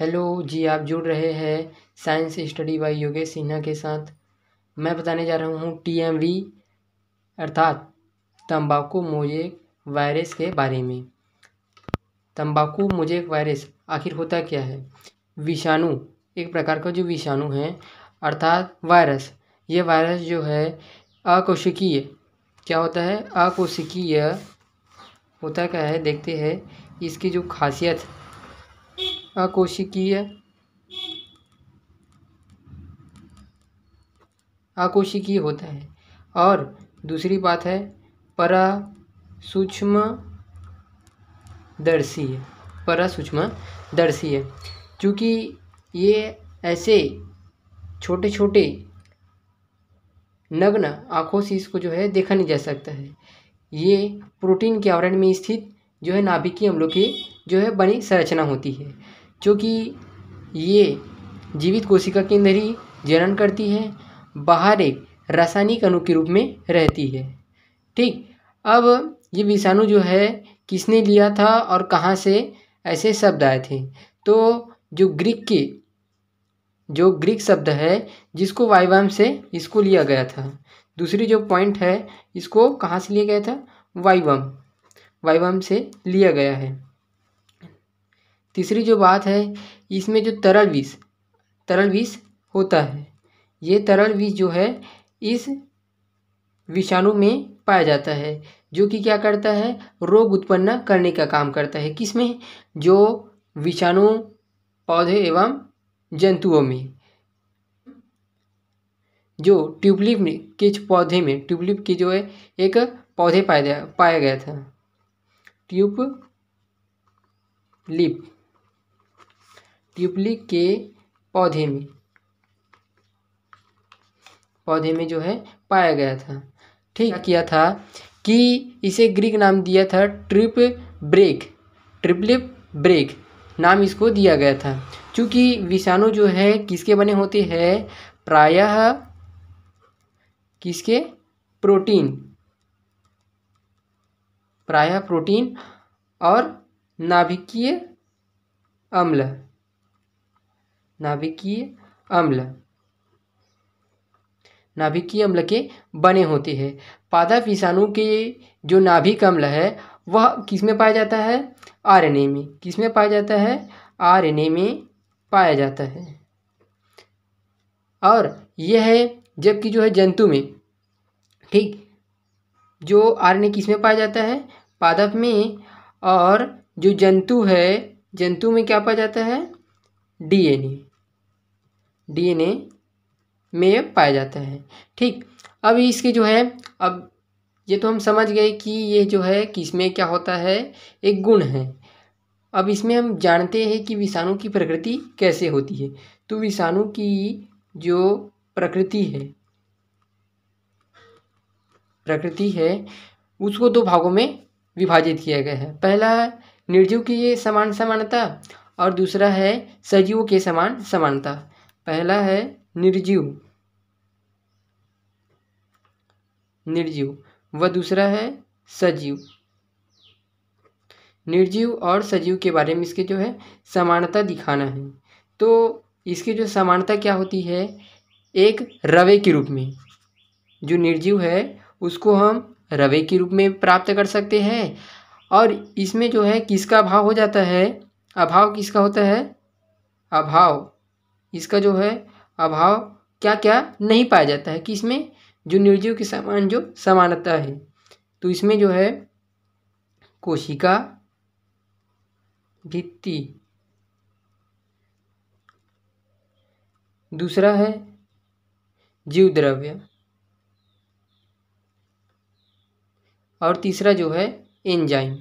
hello जी आप जुड़ रहे हैं science study by Yogesh Sinha के साथ मैं बताने जा रहा हूँ टीएमवी अर्थात तंबाकू मुझे वायरस के बारे में तंबाकू एक वायरस आखिर होता क्या है विषाणु एक प्रकार का जो विषाणु है अर्थात वायरस ये वायरस जो है अकोशिकीय क्या होता है अकोशिकीय होता क्या है देखते हैं इसकी जो खासियत आकोशिकीय आकोशिकीय होता है और दूसरी बात है परा सूक्ष्म दर्शी है परा सूक्ष्म दर्शी है चूँकि ये ऐसे छोटे छोटे नग्न आँखों से इसको जो है देखा नहीं जा सकता है ये प्रोटीन के आवरण में स्थित जो है नाभिकीय अम्लों की जो है बनी संरचना होती है क्योंकि ये जीवित कोशिका के अंदर ही जनन करती है बाहर एक रासायनिक अणु के रूप में रहती है ठीक अब ये विषाणु जो है किसने लिया था और कहाँ से ऐसे शब्द आए थे तो जो ग्रीक के जो ग्रीक शब्द है जिसको वाइवाम से इसको लिया गया था दूसरी जो पॉइंट है इसको कहाँ से लिया गया था वाइवम वाइवम से लिया गया है तीसरी जो बात है इसमें जो तरल विष तरल विष होता है ये तरल विष जो है इस विषाणु में पाया जाता है जो कि क्या करता है रोग उत्पन्न करने का काम करता है किसमें जो विषाणु पौधे एवं जंतुओं में जो ट्यूबलिप के पौधे में ट्यूबलिप के जो है एक पौधे पाया पाया गया था ट्यूब लिप ट्यूबलिक के पौधे में पौधे में जो है पाया गया था ठीक किया था कि इसे ग्रीक नाम दिया था ट्रिप ब्रेक ट्रिपलिप ब्रेक नाम इसको दिया गया था क्योंकि विषाणु जो है किसके बने होते हैं प्रायः किसके प्रोटीन प्रायः प्रोटीन और नाभिकीय अम्ल नाभिकीय अम्ल नाभिकीय अम्ल के बने होते हैं पादप विषाणु के जो नाभिक अम्ल है वह किस में पाया जाता है आरएनए में किस में पाया जाता है आरएनए में पाया जाता है और यह है जबकि जो है जंतु में ठीक जो आरएनए किस में पाया जाता है पादप में और जो जंतु है जंतु में क्या पाया जाता है डीएनए डीएनए में पाया जाता है ठीक अब इसके जो है अब ये तो हम समझ गए कि ये जो है कि इसमें क्या होता है एक गुण है अब इसमें हम जानते हैं कि विषाणु की प्रकृति कैसे होती है तो विषाणु की जो प्रकृति है प्रकृति है उसको दो भागों में विभाजित किया गया है पहला निर्जीव की समान समानता और दूसरा है सजीवों के समान समानता पहला है निर्जीव निर्जीव व दूसरा है सजीव निर्जीव और सजीव के बारे में इसके जो है समानता दिखाना है तो इसकी जो समानता क्या होती है एक रवे के रूप में जो निर्जीव है उसको हम रवे के रूप में प्राप्त कर सकते हैं और इसमें जो है किसका अभाव हो जाता है अभाव किसका होता है अभाव इसका जो है अभाव क्या क्या नहीं पाया जाता है कि इसमें जो निर्जीव के समान जो समानता है तो इसमें जो है कोशिका भित्ति दूसरा है जीव द्रव्य और तीसरा जो है एंजाइम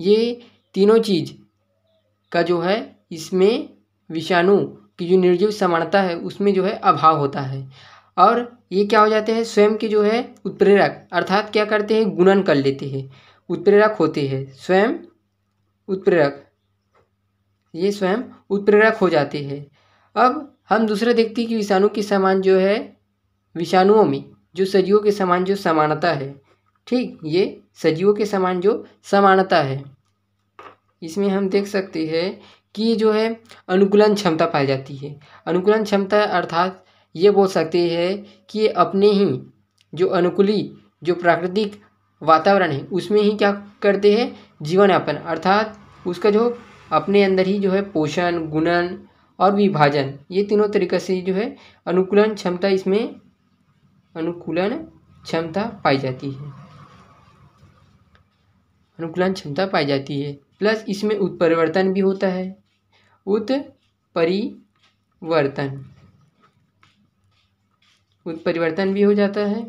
ये तीनों चीज़ का जो है इसमें विषाणु की जो निर्जीव समानता है उसमें जो है अभाव होता है और ये क्या हो जाते हैं स्वयं के जो है उत्प्रेरक अर्थात क्या करते हैं गुणन कर लेते हैं उत्प्रेरक होते हैं स्वयं उत्प्रेरक ये स्वयं उत्प्रेरक हो जाते हैं अब हम दूसरा देखते हैं कि विषाणु के समान जो है विषाणुओं में जो सजीवों के समान जो समानता है ठीक ये सजीवों के समान जो समानता है इसमें हम देख सकते हैं कि जो है अनुकूलन क्षमता पाई जाती है अनुकूलन क्षमता अर्थात ये बोल सकते हैं कि अपने ही जो अनुकूली जो प्राकृतिक वातावरण है उसमें ही क्या करते हैं जीवन यापन अर्थात उसका जो अपने अंदर ही जो है पोषण गुणन और विभाजन ये तीनों तरीके से जो है अनुकूलन क्षमता इसमें अनुकूलन क्षमता पाई जाती है अनुकूलन क्षमता पाई जाती है प्लस इसमें उत्परिवर्तन भी होता है उत्परिवर्तन उत्परिवर्तन भी हो जाता है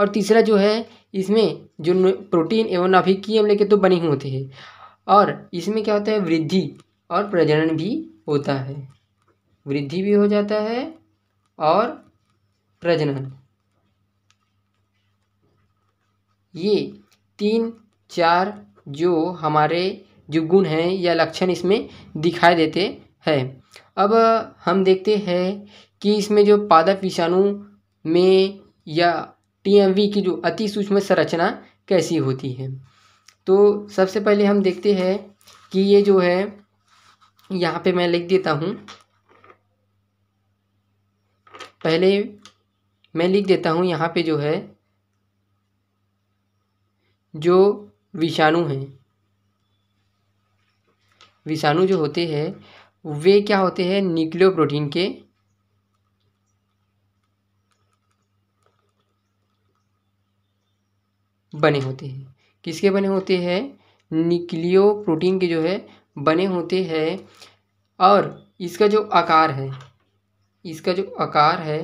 और तीसरा जो है इसमें जो प्रोटीन एवं नाभिकीय अम्ल के तो बने होते हैं और इसमें क्या होता है वृद्धि और प्रजनन भी होता है वृद्धि भी हो जाता है और प्रजनन ये तीन चार जो हमारे जो गुण हैं या लक्षण इसमें दिखाई देते हैं अब हम देखते हैं कि इसमें जो पादप विषाणु में या टी की जो अति सूक्ष्म संरचना कैसी होती है तो सबसे पहले हम देखते हैं कि ये जो है यहाँ पे मैं लिख देता हूँ पहले मैं लिख देता हूँ यहाँ पे जो है जो विषाणु हैं विषाणु जो होते हैं वे क्या होते हैं न्यूक्लियो प्रोटीन के बने होते हैं किसके बने होते हैं निकलियो प्रोटीन के जो है बने होते हैं और इसका जो आकार है इसका जो आकार है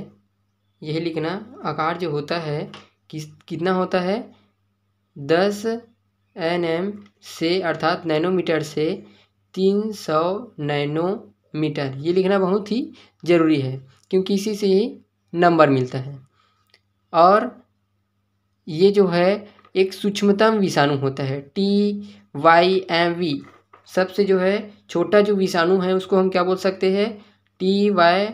यह लिखना आकार जो होता है किस कितना होता है दस एन एम से अर्थात नैनोमीटर से तीन सौ नैनोमीटर ये लिखना बहुत ही ज़रूरी है क्योंकि इसी से ही नंबर मिलता है और ये जो है एक सूक्ष्मतम विषाणु होता है टी वाई एम वी सबसे जो है छोटा जो विषाणु है उसको हम क्या बोल सकते हैं टी वाई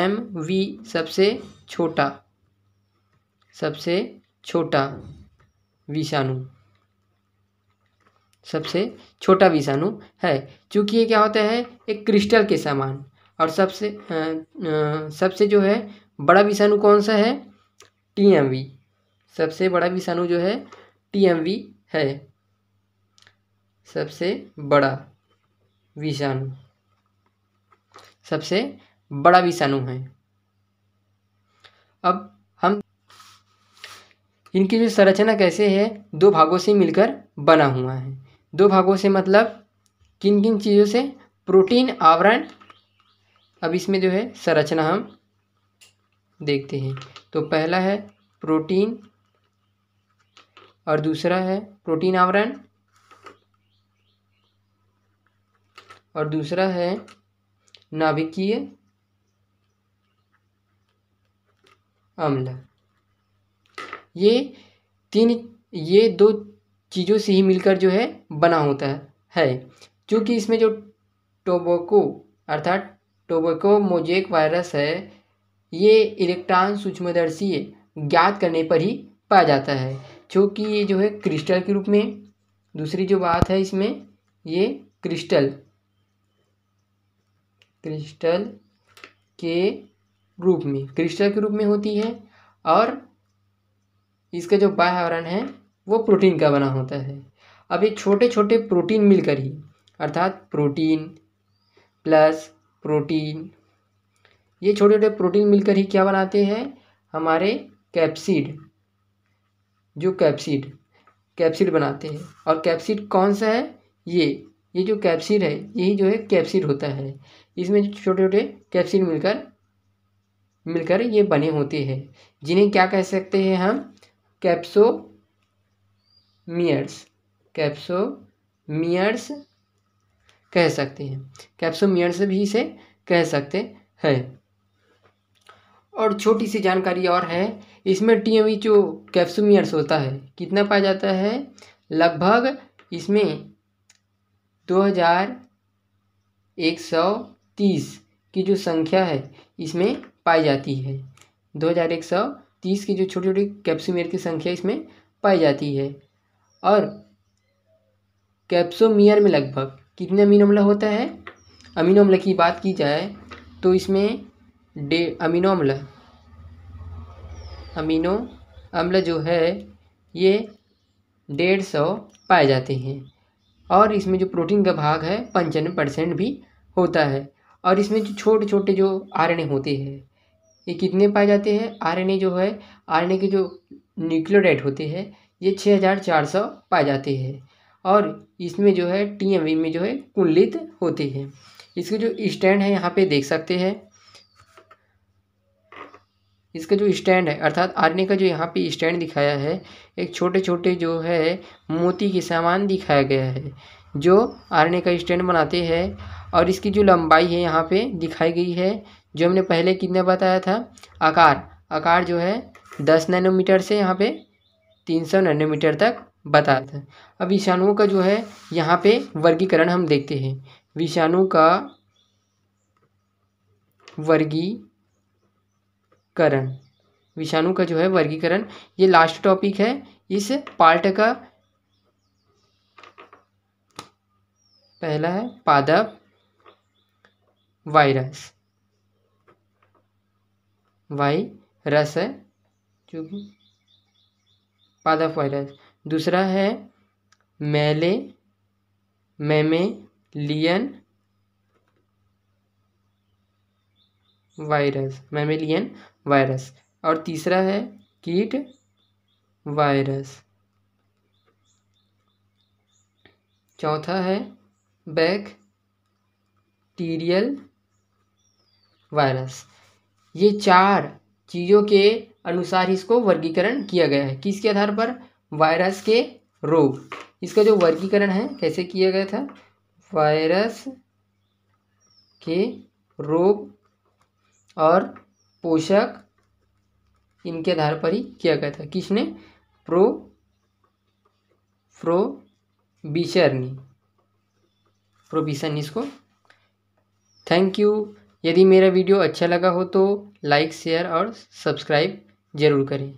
एम वी सबसे छोटा सबसे छोटा विषाणु सबसे छोटा विषाणु है चूँकि ये क्या होता है एक क्रिस्टल के समान और सबसे आ, आ, सबसे जो है बड़ा विषाणु कौन सा है टीएमवी सबसे बड़ा विषाणु जो है टीएमवी है सबसे बड़ा विषाणु सबसे बड़ा विषाणु है अब इनकी जो संरचना कैसे है दो भागों से मिलकर बना हुआ है दो भागों से मतलब किन किन चीज़ों से प्रोटीन आवरण अब इसमें जो है संरचना हम देखते हैं तो पहला है प्रोटीन और दूसरा है प्रोटीन आवरण और दूसरा है नाभिकीय अम्ल ये तीन ये दो चीज़ों से ही मिलकर जो है बना होता है चूँकि इसमें जो टोबोको अर्थात टोबोको मोजेक वायरस है ये इलेक्ट्रॉन सूक्ष्मदर्शी ज्ञात करने पर ही पाया जाता है चूँकि ये जो है क्रिस्टल के रूप में दूसरी जो बात है इसमें ये क्रिस्टल क्रिस्टल के रूप में क्रिस्टल के रूप में होती है और इसका जो बाह्य आवरण है वो प्रोटीन का बना होता है अब ये छोटे छोटे प्रोटीन मिलकर ही अर्थात प्रोटीन प्लस प्रोटीन ये छोटे छोटे प्रोटीन मिलकर ही क्या बनाते हैं हमारे कैप्सिड जो कैप्सिड कैप्सिड बनाते हैं और कैप्सिड कौन सा है ये ये जो कैप्सिड है यही जो है कैप्सिड होता है इसमें छोटे छोटे कैप्सिड मिलकर मिलकर ये बने होते हैं जिन्हें क्या कह सकते हैं हम कैप्सो मियर्स कैप्सो मियर्स कह सकते हैं कैप्सो मियर्स भी इसे कह सकते हैं और छोटी सी जानकारी और है इसमें टी जो कैप्सोमियर्स होता है कितना पाया जाता है लगभग इसमें दो हज़ार एक सौ तीस की जो संख्या है इसमें पाई जाती है दो हज़ार एक सौ तीस की जो छोटी छोटी कैप्सोमियर की संख्या इसमें पाई जाती है और कैप्सोमियर में लगभग कितने अमीनो अम्ल होता है अमीनो अम्ल की बात की जाए तो इसमें डे अमीनो अम्ल अमीनो अम्ल जो है ये डेढ़ सौ पाए जाते हैं और इसमें जो प्रोटीन का भाग है पंचानवे परसेंट भी होता है और इसमें जो छोटे छोटे जो आर होते हैं ये कितने पाए जाते हैं आरएनए जो है आरएनए के जो न्यूक्लियोडाइट होते हैं ये छः हज़ार चार सौ पाए जाते हैं और इसमें जो है टीएमवी में जो है कुंडलित होते हैं इसके जो स्टैंड है यहाँ पे देख सकते हैं इसका जो स्टैंड है अर्थात आरने का जो यहाँ पे स्टैंड दिखाया है एक छोटे छोटे जो है मोती के सामान दिखाया गया है जो आर का स्टैंड बनाते हैं और इसकी जो लंबाई है यहाँ पे दिखाई गई है जो हमने पहले कितने बताया था आकार आकार जो है दस नैनोमीटर से यहाँ पे तीन सौ नैनोमीटर तक बताया था अब विषाणुओं का जो है यहाँ पे वर्गीकरण हम देखते हैं विषाणु का वर्गीकरण विषाणु का जो है वर्गीकरण ये लास्ट टॉपिक है इस पार्ट का पहला है पादप वायरस वाई रस है जो पादप वायरस दूसरा है मेले mammalian virus mammalian virus और तीसरा है कीट वायरस चौथा है बैक्टीरियल वायरस ये चार चीज़ों के अनुसार इसको वर्गीकरण किया गया है किसके आधार पर वायरस के रोग इसका जो वर्गीकरण है कैसे किया गया था वायरस के रोग और पोषक इनके आधार पर ही किया गया था किसने प्रो प्रो बिशर प्रोबिशन इसको थैंक यू यदि मेरा वीडियो अच्छा लगा हो तो लाइक शेयर और सब्सक्राइब ज़रूर करें